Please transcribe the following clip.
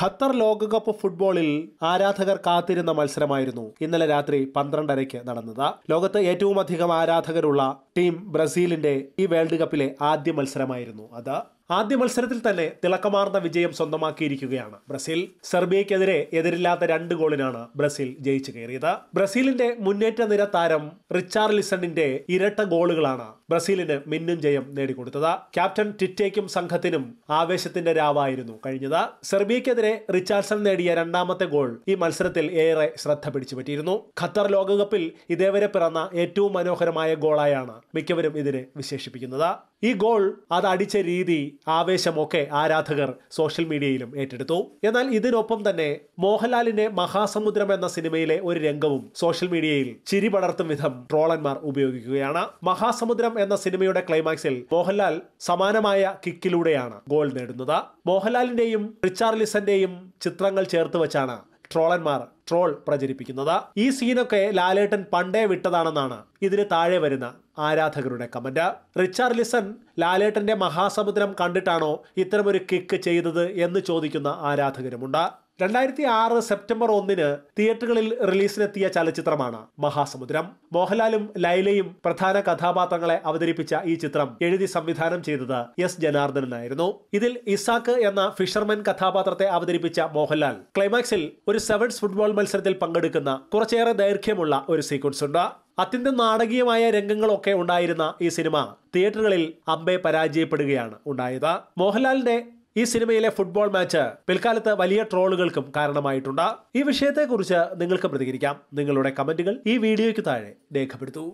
Qatar ലോകകപ്പ് ഫുട്ബോളിൽ ആരാധകർ കാത്തിരുന്ന മത്സരമായിരുന്നു ഇന്നലെ രാത്രി പന്ത്രണ്ടരയ്ക്ക് നടന്നത് ലോകത്ത് ഏറ്റവും അധികം ആരാധകരുള്ള ടീം ബ്രസീലിന്റെ ഈ വേൾഡ് കപ്പിലെ ആദ്യ മത്സരമായിരുന്നു അത് ആദ്യ മത്സരത്തിൽ തന്നെ തിളക്കമാർന്ന വിജയം സ്വന്തമാക്കിയിരിക്കുകയാണ് ബ്രസീൽ സെർബിയയ്ക്കെതിരെ എതിരില്ലാത്ത രണ്ട് ഗോളിനാണ് ബ്രസീൽ ജയിച്ചു കയറിയത് ബ്രസീലിന്റെ മുന്നേറ്റ നിര താരം റിച്ചാർഡ് ലിസണിന്റെ ഇരട്ട ഗോളുകളാണ് ബ്രസീലിന് മിന്നും ജയം നേടിക്കൊടുത്തത് ക്യാപ്റ്റൻ ടിറ്റേക്കും സംഘത്തിനും ആവേശത്തിന്റെ രാവായിരുന്നു കഴിഞ്ഞത് സെർബിയയ്ക്കെതിരെ റിച്ചാർഡ്സൺ നേടിയ രണ്ടാമത്തെ ഗോൾ ഈ മത്സരത്തിൽ ഏറെ ശ്രദ്ധ പിടിച്ചുപറ്റിയിരുന്നു ഖത്തർ ലോകകപ്പിൽ ഇതേവരെ പിറന്ന ഏറ്റവും മനോഹരമായ ഗോളായാണ് മിക്കവരും ഇതിനെ വിശേഷിപ്പിക്കുന്നത് ഈ ഗോൾ അത് അടിച്ച രീതി ആവേശമൊക്കെ ആരാധകർ സോഷ്യൽ മീഡിയയിലും ഏറ്റെടുത്തു എന്നാൽ ഇതിനൊപ്പം തന്നെ മോഹൻലാലിന്റെ മഹാസമുദ്രം എന്ന സിനിമയിലെ ഒരു രംഗവും സോഷ്യൽ മീഡിയയിൽ ചിരി പടർത്തും വിധം ട്രോളന്മാർ ഉപയോഗിക്കുകയാണ് മഹാസമുദ്രം എന്ന സിനിമയുടെ ക്ലൈമാക്സിൽ മോഹൻലാൽ സമാനമായ കിക്കിലൂടെയാണ് ഗോൾ നേടുന്നത് മോഹൻലാലിന്റെയും റിച്ചാർലിസന്റെയും ചിത്രങ്ങൾ ചേർത്ത് വെച്ചാണ് ട്രോളന്മാർ ട്രോൾ പ്രചരിപ്പിക്കുന്നത് ഈ സീനൊക്കെ ലാലേട്ടൻ പണ്ടേ വിട്ടതാണെന്നാണ് ഇതിന് താഴെ വരുന്ന ആരാധകരുടെ കമന്റ് റിച്ചാർഡ് ലിസൺ ലാലേട്ടന്റെ മഹാസമുദ്രം കണ്ടിട്ടാണോ ഇത്തരമൊരു കിക്ക് ചെയ്തത് എന്ന് ചോദിക്കുന്ന ആരാധകരുമുണ്ട് രണ്ടായിരത്തി ആറ് സെപ്റ്റംബർ ഒന്നിന് തിയേറ്ററുകളിൽ റിലീസിനെത്തിയ ചലച്ചിത്രമാണ് മഹാസമുദ്രം മോഹൻലാലും ലൈലയും പ്രധാന കഥാപാത്രങ്ങളെ അവതരിപ്പിച്ച ഈ ചിത്രം എഴുതി സംവിധാനം ചെയ്തത് എസ് ജനാർദ്ദനായിരുന്നു ഇതിൽ ഇസാക്ക് എന്ന ഫിഷർമാൻ കഥാപാത്രത്തെ അവതരിപ്പിച്ച മോഹൻലാൽ ക്ലൈമാക്സിൽ ഒരു സെവൻസ് ഫുട്ബോൾ മത്സരത്തിൽ പങ്കെടുക്കുന്ന കുറച്ചേറെ ദൈർഘ്യമുള്ള ഒരു സീക്വൻസ് ഉണ്ട് അത്യന്തം നാടകീയമായ രംഗങ്ങളൊക്കെ ഉണ്ടായിരുന്ന ഈ സിനിമ തിയേറ്ററുകളിൽ അമ്പെ പരാജയപ്പെടുകയാണ് ഉണ്ടായത് മോഹൻലാലിന്റെ ഈ സിനിമയിലെ ഫുട്ബോൾ മാച്ച് പിൽക്കാലത്ത് വലിയ ട്രോളുകൾക്കും കാരണമായിട്ടുണ്ട് ഈ വിഷയത്തെക്കുറിച്ച് നിങ്ങൾക്ക് പ്രതികരിക്കാം നിങ്ങളുടെ കമന്റുകൾ ഈ വീഡിയോയ്ക്ക് താഴെ രേഖപ്പെടുത്തൂ